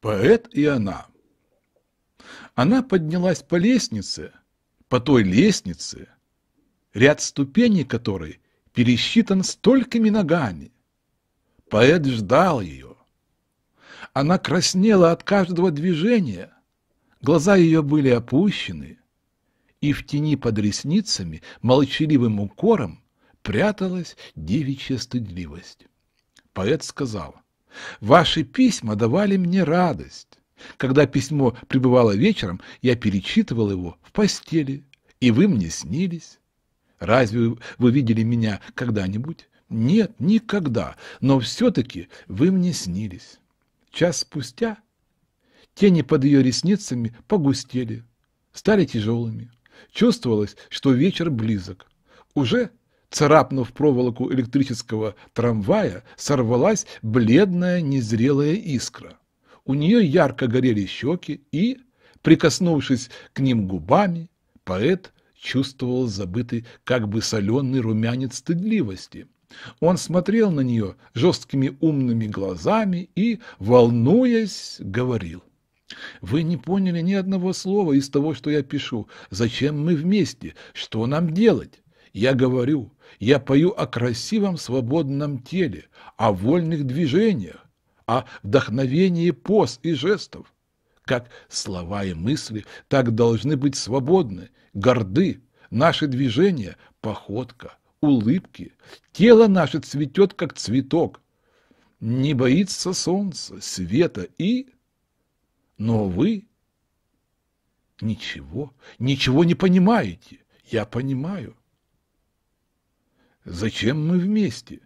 Поэт и она. Она поднялась по лестнице, по той лестнице, ряд ступеней которой пересчитан столькими ногами. Поэт ждал ее. Она краснела от каждого движения, глаза ее были опущены, и в тени под ресницами молчаливым укором пряталась девичья стыдливость. Поэт сказал, Ваши письма давали мне радость. Когда письмо прибывало вечером, я перечитывал его в постели, и вы мне снились. Разве вы видели меня когда-нибудь? Нет, никогда, но все-таки вы мне снились. Час спустя тени под ее ресницами погустели, стали тяжелыми. Чувствовалось, что вечер близок. Уже царапнув проволоку электрического трамвая, сорвалась бледная незрелая искра. У нее ярко горели щеки, и, прикоснувшись к ним губами, поэт чувствовал забытый, как бы соленый румянец стыдливости. Он смотрел на нее жесткими умными глазами и, волнуясь, говорил. Вы не поняли ни одного слова из того, что я пишу. Зачем мы вместе? Что нам делать? Я говорю, я пою о красивом свободном теле, о вольных движениях, о вдохновении поз и жестов. Как слова и мысли, так должны быть свободны, горды, наши движения, походка, улыбки. Тело наше цветет, как цветок. Не боится солнца, света и... Но вы ничего, ничего не понимаете. Я понимаю. Зачем мы вместе?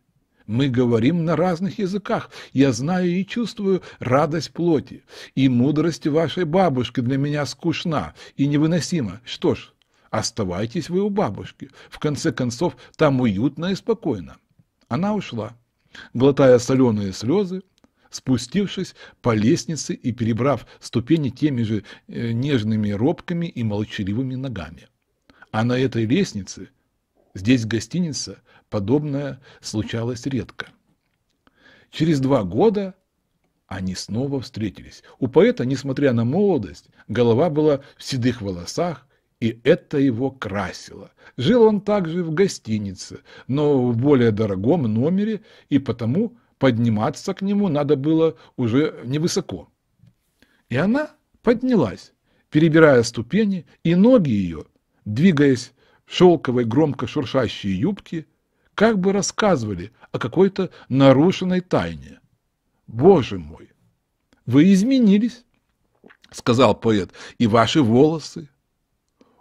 Мы говорим на разных языках. Я знаю и чувствую радость плоти. И мудрость вашей бабушки для меня скучна и невыносима. Что ж, оставайтесь вы у бабушки. В конце концов, там уютно и спокойно. Она ушла, глотая соленые слезы, спустившись по лестнице и перебрав ступени теми же э, нежными робками и молчаливыми ногами. А на этой лестнице – Здесь гостиница подобное случалось редко. Через два года они снова встретились. У поэта, несмотря на молодость, голова была в седых волосах, и это его красило. Жил он также в гостинице, но в более дорогом номере, и потому подниматься к нему надо было уже невысоко. И она поднялась, перебирая ступени, и ноги ее, двигаясь в шелковой громко шуршащие юбки, как бы рассказывали о какой-то нарушенной тайне. «Боже мой! Вы изменились!» — сказал поэт. «И ваши волосы!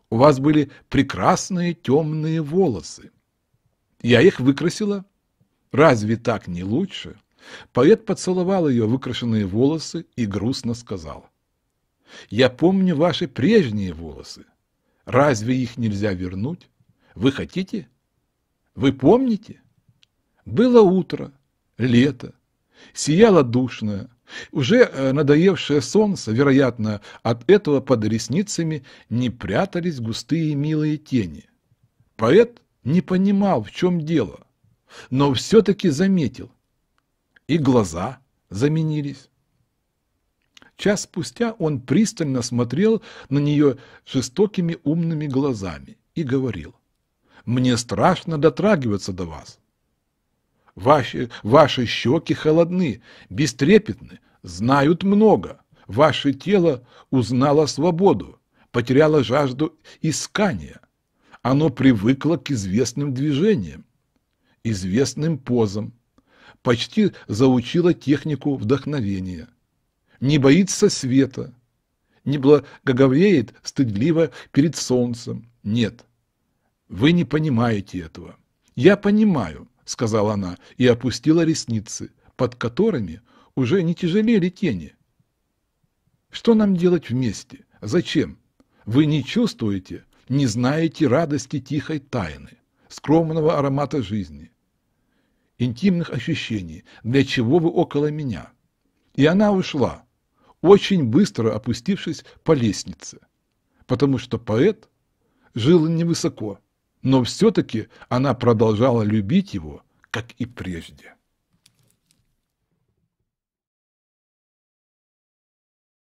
У вас были прекрасные темные волосы. Я их выкрасила. Разве так не лучше?» Поэт поцеловал ее выкрашенные волосы и грустно сказал. «Я помню ваши прежние волосы. Разве их нельзя вернуть? Вы хотите? Вы помните? Было утро, лето, сияло душное, уже э, надоевшее солнце, вероятно, от этого под ресницами не прятались густые милые тени. Поэт не понимал, в чем дело, но все-таки заметил. И глаза заменились. Час спустя он пристально смотрел на нее жестокими умными глазами и говорил, «Мне страшно дотрагиваться до вас. Ваши, ваши щеки холодны, бестрепетны, знают много. Ваше тело узнало свободу, потеряло жажду искания. Оно привыкло к известным движениям, известным позам, почти заучило технику вдохновения не боится света, не благоговеет стыдливо перед солнцем. Нет, вы не понимаете этого. Я понимаю, сказала она и опустила ресницы, под которыми уже не тяжелели тени. Что нам делать вместе? Зачем? Вы не чувствуете, не знаете радости тихой тайны, скромного аромата жизни, интимных ощущений, для чего вы около меня. И она ушла, очень быстро опустившись по лестнице, потому что поэт жил невысоко, но все-таки она продолжала любить его, как и прежде.